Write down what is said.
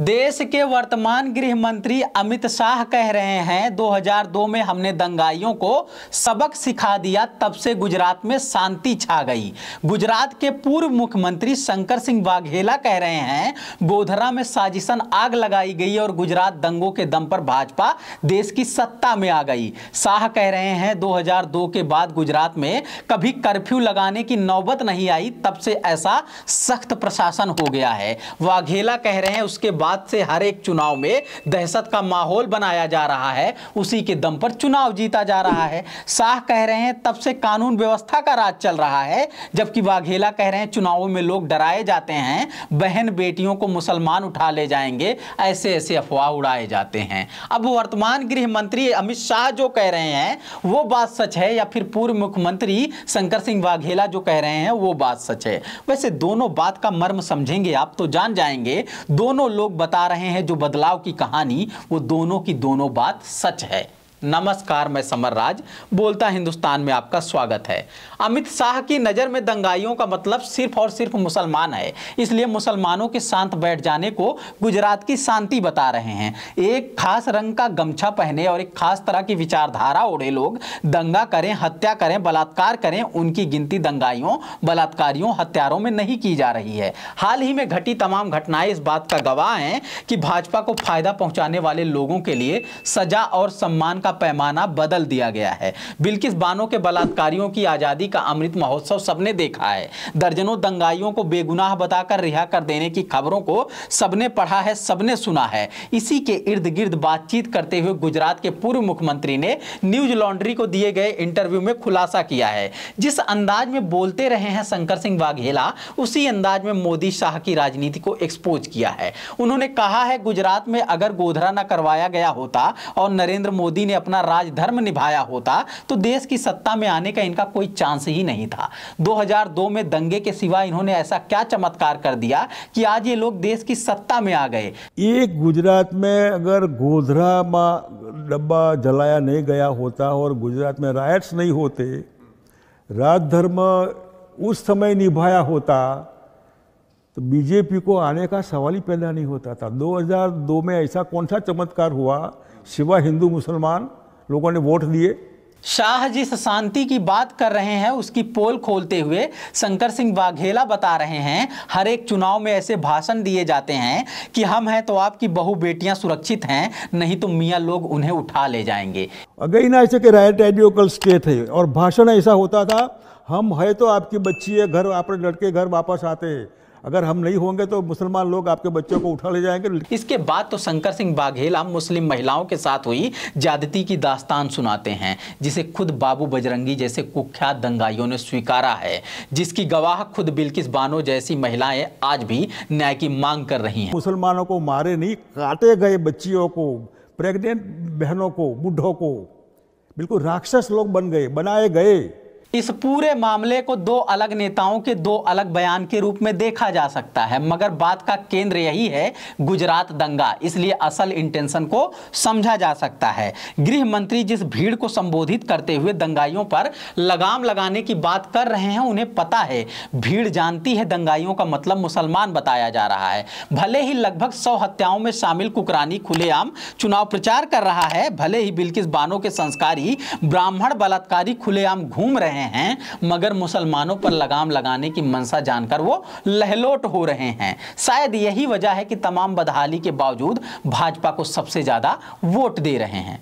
देश के वर्तमान गृह मंत्री अमित शाह कह रहे हैं 2002 में हमने दंगाइयों को सबक सिखा दिया तब से गुजरात में शांति छा गई गुजरात के पूर्व मुख्यमंत्री शंकर सिंह वाघेला कह रहे हैं गोधरा में साजिशन आग लगाई गई और गुजरात दंगों के दम पर भाजपा देश की सत्ता में आ गई शाह कह रहे हैं 2002 के बाद गुजरात में कभी कर्फ्यू लगाने की नौबत नहीं आई तब से ऐसा सख्त प्रशासन हो गया है वाघेला कह रहे हैं उसके बाद से हर एक चुनाव में दहशत का माहौल बनाया जा रहा है उसी के दम पर चुनाव जीता जा रहा है शाह कह रहे हैं तब से कानून व्यवस्था का राज चल रहा है जबकि वाघेला कह रहे हैं चुनावों में लोग डराए जाते हैं बहन बेटियों को मुसलमान उठा ले जाएंगे ऐसे ऐसे अफवाह उड़ाए जाते हैं अब वर्तमान गृह मंत्री अमित शाह जो कह रहे हैं वो बात सच है या फिर पूर्व मुख्यमंत्री शंकर सिंह वाघेला जो कह रहे हैं वो बात सच है वैसे दोनों बात का मर्म समझेंगे आप तो जान जाएंगे दोनों लोग लोग बता रहे हैं जो बदलाव की कहानी वो दोनों की दोनों बात सच है नमस्कार मैं समर राज बोलता हिंदुस्तान में आपका स्वागत है अमित शाह की नज़र में दंगाइयों का मतलब सिर्फ और सिर्फ मुसलमान है इसलिए मुसलमानों के शांत बैठ जाने को गुजरात की शांति बता रहे हैं एक खास रंग का गमछा पहने और एक खास तरह की विचारधारा ओढ़े लोग दंगा करें हत्या करें बलात्कार करें उनकी गिनती दंगाइयों बलात्कारियों हत्यारों में नहीं की जा रही है हाल ही में घटी तमाम घटनाएं इस बात का गवाह हैं कि भाजपा को फायदा पहुंचाने वाले लोगों के लिए सजा और सम्मान का का पैमाना बदल दिया गया है बिल्किस बानो के बलात्कारियों की आज़ादी का अमृत महोत्सव सबने देखा है दर्जनों दंगाइयों को बेगुनाह बताकर रिहा कर देने की खबरों को सबने पढ़ा है सबने सुना है इसी के इर्द गिर्द बातचीत करते हुए गुजरात के पूर्व मुख्यमंत्री ने न्यूज लॉन्ड्री को दिए गए इंटरव्यू में खुलासा किया है जिस अंदाज में बोलते रहे हैं शंकर सिंह वाघेला उसी अंदाज में मोदी शाह की राजनीति को एक्सपोज किया है उन्होंने कहा है गुजरात में अगर गोधरा न करवाया गया होता और नरेंद्र मोदी ने अपना राजधर्म निभाया होता तो देश की सत्ता में आने का इनका कोई चांस ही नहीं था 2002 में दंगे के सिवा इन्होंने ऐसा क्या चमत्कार कर दिया कि आज ये लोग देश की सत्ता में आ गए एक गुजरात में अगर गोधरा मा डब्बा जलाया नहीं गया होता और गुजरात में रायट्स नहीं होते राजधर्म उस समय निभाया होता तो बीजेपी को आने का सवाल ही पैदा नहीं होता था 2002 में ऐसा कौन सा चमत्कार हुआ सिवा हिंदू मुसलमान लोगों ने वोट दिए शाह जिस शांति की बात कर रहे हैं उसकी पोल खोलते हुए शंकर सिंह वाघेला बता रहे हैं हर एक चुनाव में ऐसे भाषण दिए जाते हैं कि हम हैं तो आपकी बहु बेटियां सुरक्षित हैं नहीं तो मियां लोग उन्हें उठा ले जाएंगे अगर ना ऐसे कि राइट आइडियोकल स्टेट है और भाषण ऐसा होता था हम है तो आपकी बच्ची है घर आप लड़के घर वापस आते हैं अगर हम नहीं होंगे तो मुसलमान लोग आपके बच्चों को उठा ले जाएंगे इसके बाद तो शंकर सिंह बाघेल हम मुस्लिम महिलाओं के साथ हुई ज्यादती की दास्तान सुनाते हैं जिसे खुद बाबू बजरंगी जैसे कुख्यात दंगाइयों ने स्वीकारा है जिसकी गवाह खुद बिल्किस बानो जैसी महिलाएं आज भी न्याय की मांग कर रही हैं मुसलमानों को मारे नहीं काटे गए बच्चियों को प्रेग्नेंट बहनों को बुढ़ों को बिल्कुल राक्षस लोग बन गए बनाए गए इस पूरे मामले को दो अलग नेताओं के दो अलग बयान के रूप में देखा जा सकता है मगर बात का केंद्र यही है गुजरात दंगा इसलिए असल इंटेंशन को समझा जा सकता है गृह मंत्री जिस भीड़ को संबोधित करते हुए दंगाइयों पर लगाम लगाने की बात कर रहे हैं उन्हें पता है भीड़ जानती है दंगाइयों का मतलब मुसलमान बताया जा रहा है भले ही लगभग सौ हत्याओं में शामिल कुकरानी खुलेआम चुनाव प्रचार कर रहा है भले ही बिल्किस बानो के संस्कारी ब्राह्मण बलात्कारी खुलेआम घूम रहे हैं रहे हैं मगर मुसलमानों पर लगाम लगाने की मनसा जानकर वो लहलोट हो रहे हैं शायद यही वजह है कि तमाम बदहाली के बावजूद भाजपा को सबसे ज़्यादा वोट दे रहे हैं